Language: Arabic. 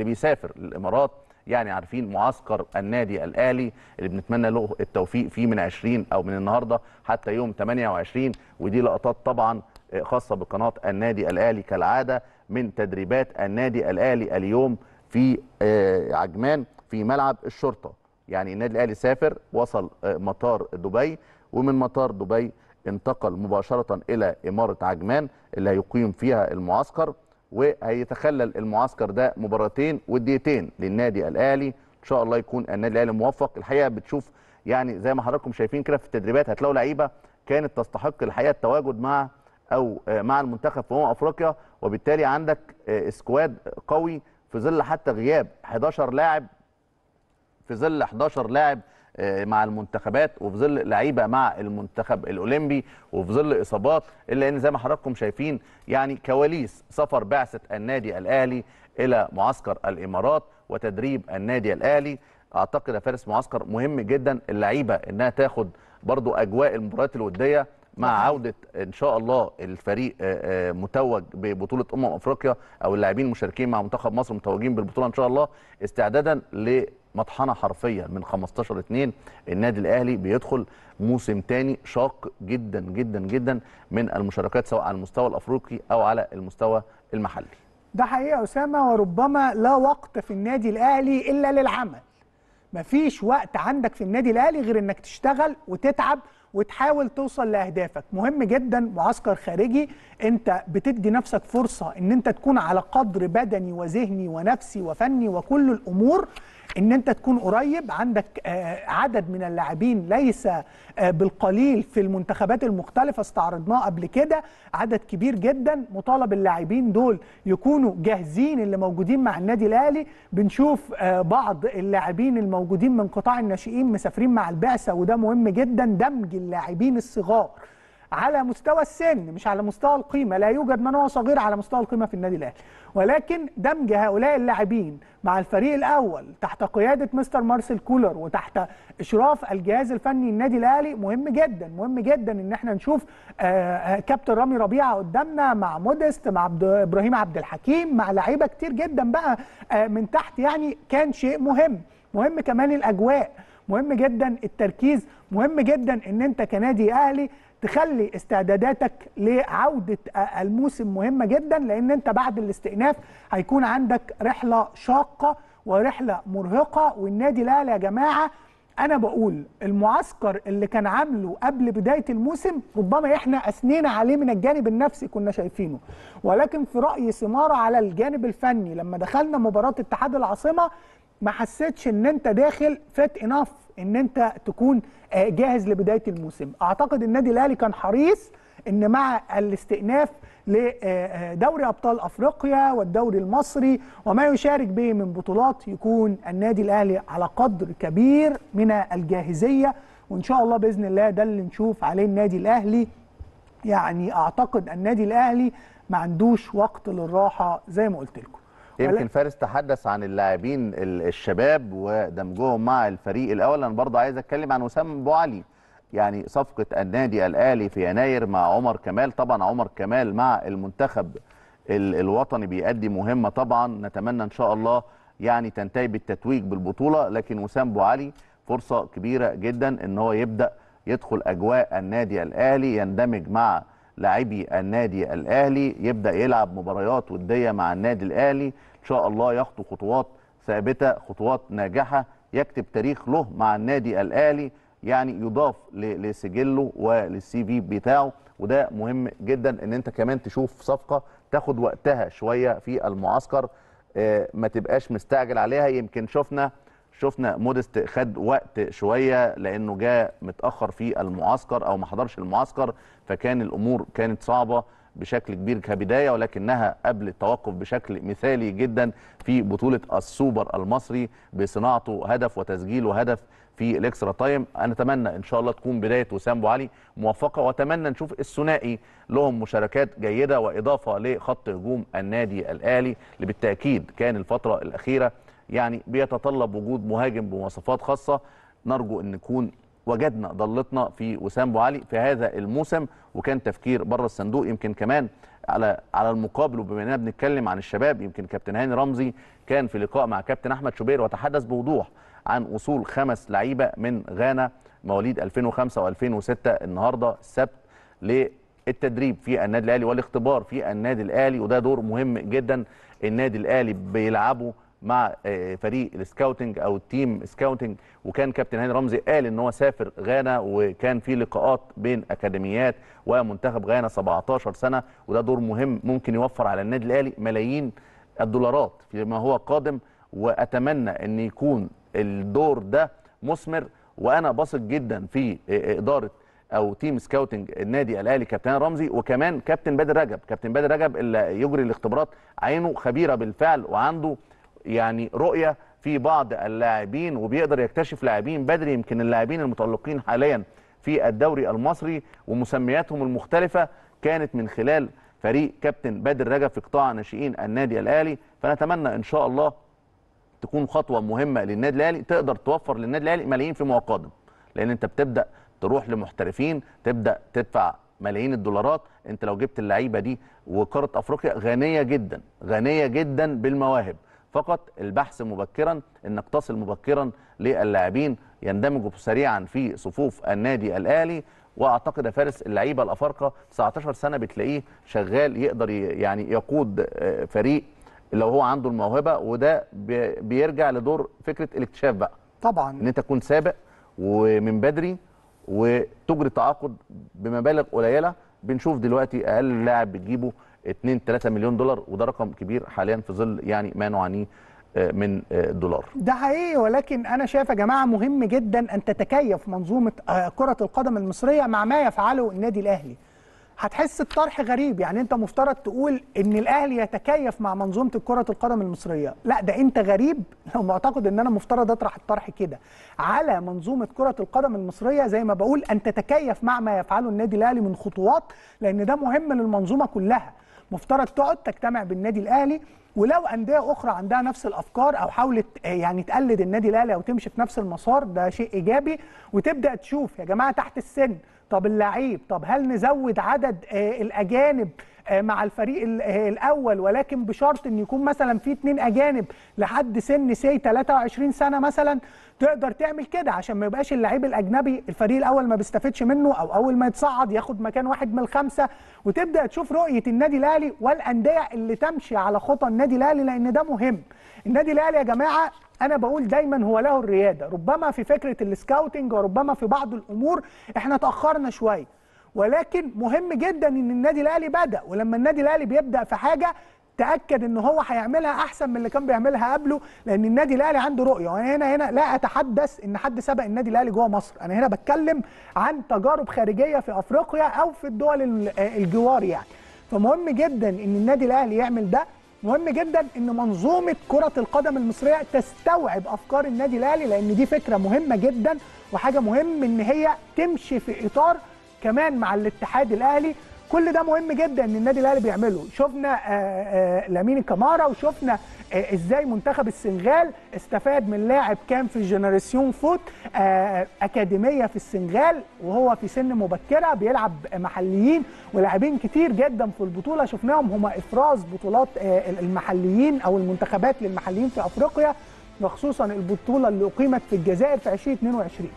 اللي بيسافر للامارات يعني عارفين معسكر النادي الاهلي اللي بنتمنى له التوفيق فيه من 20 او من النهارده حتى يوم 28 ودي لقطات طبعا خاصه بقناه النادي الاهلي كالعاده من تدريبات النادي الاهلي اليوم في آه، عجمان في ملعب الشرطه يعني النادي الاهلي سافر وصل آه، مطار دبي ومن مطار دبي انتقل مباشره الى اماره عجمان اللي هيقيم فيها المعسكر وهيتخلل المعسكر ده مباراتين وديتين للنادي الاهلي ان شاء الله يكون النادي الاهلي موفق الحقيقه بتشوف يعني زي ما حضراتكم شايفين كده في التدريبات هتلاقوا لعيبه كانت تستحق الحقيقه التواجد مع او مع المنتخب في امم افريقيا وبالتالي عندك آه، سكواد قوي في ظل حتى غياب 11 لاعب في ظل 11 لاعب آه، مع المنتخبات وفي ظل لعيبه مع المنتخب الاولمبي وفي ظل اصابات الا ان زي ما حضراتكم شايفين يعني كواليس سفر بعثه النادي الاهلي الى معسكر الامارات وتدريب النادي الاهلي اعتقد يا فارس معسكر مهم جدا اللعيبه انها تاخد برضو اجواء المباريات الوديه مع عوده ان شاء الله الفريق آه، آه، متوج ببطوله امم افريقيا او اللاعبين المشاركين مع منتخب مصر متوجين بالبطوله ان شاء الله استعدادا ل مطحنه حرفيا من 15 2 النادي الاهلي بيدخل موسم تاني شاق جدا جدا جدا من المشاركات سواء على المستوى الافريقي او على المستوى المحلي. ده حقيقه اسامه وربما لا وقت في النادي الاهلي الا للعمل. مفيش وقت عندك في النادي الاهلي غير انك تشتغل وتتعب وتحاول توصل لاهدافك مهم جدا معسكر خارجي انت بتدي نفسك فرصه ان انت تكون على قدر بدني وذهني ونفسي وفني وكل الامور ان انت تكون قريب عندك آه، عدد من اللاعبين ليس آه، بالقليل في المنتخبات المختلفه استعرضناه قبل كده عدد كبير جدا مطالب اللاعبين دول يكونوا جاهزين اللي موجودين مع النادي الاهلي بنشوف آه، بعض اللاعبين الموجودين من قطاع الناشئين مسافرين مع البعثه وده مهم جدا دمج اللاعبين الصغار على مستوى السن مش على مستوى القيمه لا يوجد من هو صغير على مستوى القيمه في النادي الاهلي ولكن دمج هؤلاء اللاعبين مع الفريق الاول تحت قياده مستر مارسيل كولر وتحت اشراف الجهاز الفني النادي الاهلي مهم جدا مهم جدا ان احنا نشوف آه، آه، كابتن رامي ربيعه قدامنا مع مودست مع عبد ابراهيم عبد الحكيم مع لعيبه كتير جدا بقى آه، من تحت يعني كان شيء مهم مهم كمان الاجواء مهم جدا التركيز مهم جدا ان انت كنادي اهلي تخلي استعداداتك لعوده الموسم مهمه جدا لان انت بعد الاستئناف هيكون عندك رحله شاقه ورحله مرهقه والنادي الاهلي يا جماعه انا بقول المعسكر اللي كان عامله قبل بدايه الموسم ربما احنا اثنينا عليه من الجانب النفسي كنا شايفينه ولكن في رايي سماره على الجانب الفني لما دخلنا مباراه اتحاد العاصمه ما حسيتش ان انت داخل فات اناف ان انت تكون آه، جاهز لبدايه الموسم اعتقد النادي الاهلي كان حريص ان مع الاستئناف لدوري آه، آه، ابطال افريقيا والدوري المصري وما يشارك به من بطولات يكون النادي الاهلي على قدر كبير من الجاهزيه وان شاء الله باذن الله ده اللي نشوف عليه النادي الاهلي يعني اعتقد النادي الاهلي ما عندوش وقت للراحه زي ما قلت لكم يمكن فارس تحدث عن اللاعبين الشباب ودمجهم مع الفريق الاول انا برضه عايز اتكلم عن وسام ابو علي يعني صفقه النادي الاهلي في يناير مع عمر كمال طبعا عمر كمال مع المنتخب الوطني بيأدي مهمه طبعا نتمنى ان شاء الله يعني تنتهي بالتتويج بالبطوله لكن وسام ابو علي فرصه كبيره جدا ان هو يبدا يدخل اجواء النادي الاهلي يندمج مع لاعبي النادي الاهلي يبدا يلعب مباريات وديه مع النادي الاهلي ان شاء الله يخطو خطوات ثابته خطوات ناجحه يكتب تاريخ له مع النادي الاهلي يعني يضاف لسجله وللسي في بتاعه وده مهم جدا ان انت كمان تشوف صفقه تاخد وقتها شويه في المعسكر آه، ما تبقاش مستعجل عليها يمكن شفنا شفنا مودست خد وقت شويه لانه جاء متاخر في المعسكر او ما حضرش المعسكر فكان الامور كانت صعبه بشكل كبير كبداية ولكنها قبل التوقف بشكل مثالي جدا في بطولة السوبر المصري بصناعته هدف وتسجيله هدف في الاكسترا تايم نتمنى ان شاء الله تكون بدايه وسام ابو علي موفقه واتمنى نشوف الثنائي لهم مشاركات جيده واضافه لخط هجوم النادي الاهلي اللي بالتاكيد كان الفتره الاخيره يعني بيتطلب وجود مهاجم بمواصفات خاصه نرجو ان نكون وجدنا ضلتنا في وسام علي في هذا الموسم وكان تفكير بره الصندوق يمكن كمان على على المقابل وبما اننا بنتكلم عن الشباب يمكن كابتن هاني رمزي كان في لقاء مع كابتن احمد شوبير وتحدث بوضوح عن وصول خمس لعيبه من غانا مواليد 2005 و2006 النهارده السبت للتدريب في النادي الاهلي والاختبار في النادي الاهلي وده دور مهم جدا النادي الاهلي بيلعبه مع آه، فريق السكاوتنج او التيم سكاوتنج وكان كابتن هاني رمزي قال ان هو سافر غانا وكان في لقاءات بين اكاديميات ومنتخب غانا 17 سنه وده دور مهم ممكن يوفر على النادي الاهلي ملايين الدولارات فيما هو قادم واتمنى ان يكون الدور ده مثمر وانا بثق جدا في آه، آه، اداره او تيم سكاوتنج النادي الاهلي كابتن رمزي وكمان كابتن بدر رجب كابتن بدر رجب اللي يجري الاختبارات عينه خبيره بالفعل وعنده يعني رؤيه في بعض اللاعبين وبيقدر يكتشف لاعبين بدري يمكن اللاعبين المتألقين حاليا في الدوري المصري ومسمياتهم المختلفه كانت من خلال فريق كابتن بدر رجب في قطاع ناشئين النادي الاهلي فنتمنى ان شاء الله تكون خطوه مهمه للنادي الاهلي تقدر توفر للنادي الاهلي ملايين فيما قادم لان انت بتبدا تروح لمحترفين تبدا تدفع ملايين الدولارات انت لو جبت اللعيبه دي وقاره افريقيا غنيه جدا غنيه جدا بالمواهب فقط البحث مبكرا انك تصل مبكرا للاعبين يندمجوا سريعا في صفوف النادي الاهلي واعتقد يا فارس اللعيبه الافارقه 19 سنه بتلاقيه شغال يقدر يعني يقود آه، فريق لو هو عنده الموهبه وده بيرجع لدور فكره الاكتشاف بقى طبعا ان انت تكون سابق ومن بدري وتجري تعاقد بمبالغ قليله بنشوف دلوقتي اقل لاعب بتجيبه 2 3 مليون دولار وده رقم كبير حاليا في ظل يعني ما نعانيه آه، من الدولار آه، ده حقيقي ولكن انا شايف يا جماعه مهم جدا ان تتكيف منظومه آه، كره القدم المصريه مع ما يفعله النادي الاهلي هتحس الطرح غريب يعني انت مفترض تقول ان الاهلي يتكيف مع منظومه كره القدم المصريه لا ده انت غريب لو معتقد ان انا مفترض اطرح الطرح كده على منظومه كره القدم المصريه زي ما بقول ان تتكيف مع ما يفعله النادي الاهلي من خطوات لان ده مهم للمنظومه كلها مفترض تقعد تجتمع بالنادي الاهلي ولو انديه اخرى عندها نفس الافكار او حاولت آه، يعني تقلد النادي الاهلي او تمشي في نفس المسار ده شيء ايجابي وتبدا تشوف يا جماعه تحت السن طب اللعيب طب هل نزود عدد آه، الاجانب آه، مع الفريق آه، الاول ولكن بشرط ان يكون مثلا في اتنين اجانب لحد سن سي 23 سنه مثلا تقدر تعمل كده عشان ما يبقاش اللعيب الاجنبي الفريق الاول ما بيستفدش منه او اول ما يتصعد ياخد مكان واحد من الخمسه وتبدا تشوف رؤيه النادي الاهلي والانديه اللي تمشي على خطى النادي الاهلي لان ده مهم النادي الاهلي يا جماعه انا بقول دايما هو له الرياده ربما في فكره السكاوتنج وربما في بعض الامور احنا تاخرنا شويه ولكن مهم جدا ان النادي الاهلي بدا ولما النادي الاهلي بيبدا في حاجه تاكد ان هو هيعملها احسن من اللي كان بيعملها قبله لان النادي الاهلي عنده رؤيه وانا يعني هنا هنا لا اتحدث ان حد سبق النادي الاهلي جوه مصر انا هنا بتكلم عن تجارب خارجيه في افريقيا او في الدول الجوار يعني فمهم جدا ان النادي الاهلي يعمل ده مهم جدا ان منظومه كره القدم المصريه تستوعب افكار النادي الاهلي لان دي فكره مهمه جدا وحاجه مهم ان هي تمشي في اطار كمان مع الاتحاد الاهلي كل ده مهم جدا ان النادي الاهلي بيعمله شفنا آه، آه، لامين كمارا وشفنا آه، ازاي منتخب السنغال استفاد من لاعب كان في الجنريسيون فوت اكاديميه في السنغال وهو في سن مبكره بيلعب محليين ولاعبين كتير جدا في البطوله شفناهم هم افراز بطولات المحليين او المنتخبات للمحليين في افريقيا وخصوصا البطوله اللي اقيمت في الجزائر في 2022